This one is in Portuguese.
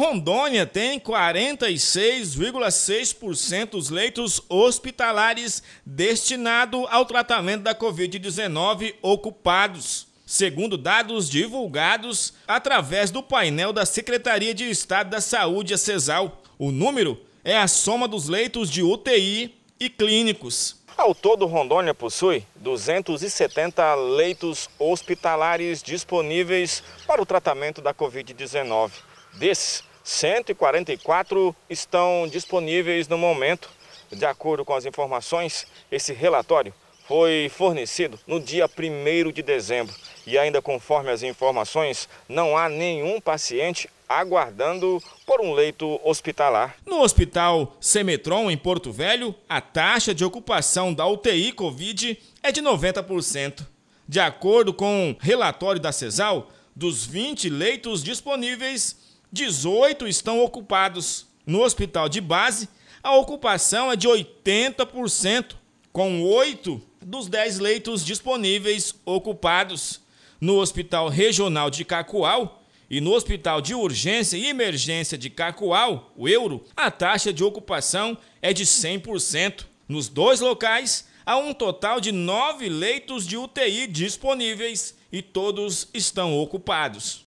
Rondônia tem 46,6% dos leitos hospitalares destinados ao tratamento da Covid-19 ocupados, segundo dados divulgados através do painel da Secretaria de Estado da Saúde, a CESAL. O número é a soma dos leitos de UTI e clínicos. Ao todo, Rondônia possui 270 leitos hospitalares disponíveis para o tratamento da Covid-19. Desses, 144 estão disponíveis no momento. De acordo com as informações, esse relatório foi fornecido no dia 1 de dezembro. E ainda conforme as informações, não há nenhum paciente aguardando por um leito hospitalar. No Hospital Semetron, em Porto Velho, a taxa de ocupação da UTI Covid é de 90%. De acordo com o um relatório da CESAL, dos 20 leitos disponíveis, 18 estão ocupados no hospital de base. A ocupação é de 80%, com 8 dos 10 leitos disponíveis ocupados no Hospital Regional de Cacoal e no Hospital de Urgência e Emergência de Cacoal, o Euro, a taxa de ocupação é de 100%. Nos dois locais, há um total de nove leitos de UTI disponíveis e todos estão ocupados.